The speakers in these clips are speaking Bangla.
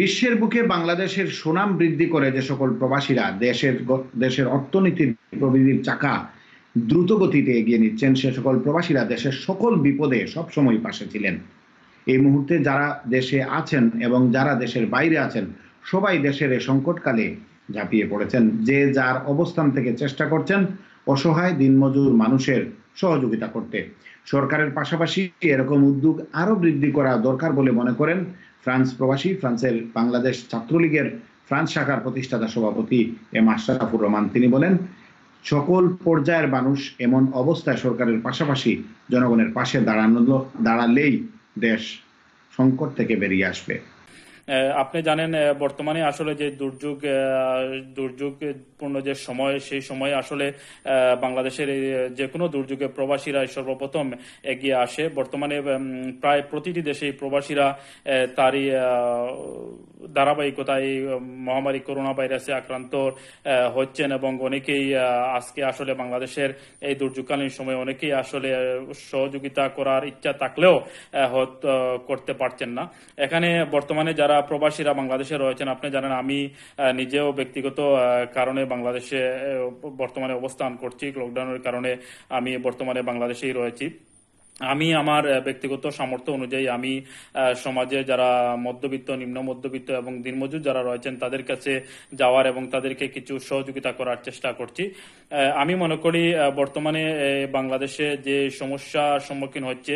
বিশ্বের বুকে বাংলাদেশের সুনাম বৃদ্ধি করে যে সকল প্রবাসীরা দেশের দেশের অর্থনীতির প্রবৃদ্ধির চাকা দ্রুত গতিতে এগিয়ে নিচ্ছেন সে সকল প্রবাসীরা দেশের সকল বিপদে সবসময় পাশে ছিলেন এই মুহূর্তে যারা দেশে আছেন এবং যারা দেশের বাইরে আছেন সবাই দেশের এই সংকটকালে ঝাঁপিয়ে পড়েছেন যে যার অবস্থান থেকে চেষ্টা করছেন অসহায় দিনমজুর মানুষের সহযোগিতা করতে সরকারের পাশাপাশি এরকম উদ্যোগ আরও বৃদ্ধি করা দরকার বলে মনে করেন ফ্রান্স প্রবাসী ফ্রান্সের বাংলাদেশ ছাত্রলীগের ফ্রান্স শাখার প্রতিষ্ঠাতা সভাপতি এম আশরাফুর রহমান তিনি বলেন সকল পর্যায়ের মানুষ এমন অবস্থায় সরকারের পাশাপাশি জনগণের পাশে দাঁড়ানো দাঁড়ালেই দেশ সংকট থেকে বেরিয়ে আসবে আপনি জানেন বর্তমানে আসলে যে দুর্যোগ দুর্যোগপূর্ণ যে সময় সেই সময় আসলে বাংলাদেশের যে কোনো দুর্যোগে প্রবাসীরা সর্বপ্রথম এগিয়ে আসে বর্তমানে প্রায় প্রতিটি দেশে প্রবাসীরা তারই ধারাবাহিকতায় মহামারী করোনা ভাইরাসে আক্রান্ত হচ্ছেন এবং অনেকেই আজকে আসলে বাংলাদেশের এই দুর্যোগকালীন সময়ে অনেকেই আসলে সহযোগিতা করার ইচ্ছা থাকলেও করতে পারছেন না এখানে বর্তমানে যারা প্রবাসীরা বাংলাদেশে রয়েছেন আপনি জানেন আমি নিজেও ব্যক্তিগত কারণে বাংলাদেশে বর্তমানে অবস্থান করছি লকডাউনের কারণে আমি বর্তমানে বাংলাদেশেই রয়েছি আমি আমার ব্যক্তিগত সামর্থ্য অনুযায়ী আমি সমাজে যারা মধ্যবিত্ত নিম্ন মধ্যবিত্ত এবং দিনমজুর যারা রয়েছেন তাদের কাছে যাওয়ার এবং তাদেরকে কিছু সহযোগিতা করার চেষ্টা করছি আমি মনে করি বর্তমানে বাংলাদেশে যে সমস্যার সম্মুখীন হচ্ছে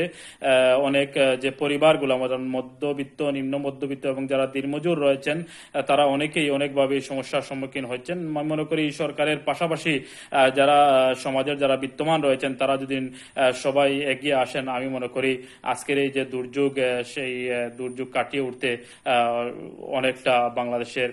অনেক যে পরিবারগুলো আমাদের মধ্যবিত্ত নিম্ন মধ্যবিত্ত এবং যারা দিনমজুর রয়েছেন তারা অনেকেই অনেকভাবে সমস্যার সম্মুখীন হচ্ছেন আমি মনে করি সরকারের পাশাপাশি যারা সমাজের যারা বিদ্যমান রয়েছেন তারা যদি সবাই এগিয়ে আসে আসেন আমি মনে করি আজকের এই যে দুর্যোগ সেই দুর্যোগ কাটিয়ে উঠতে অনেকটা বাংলাদেশের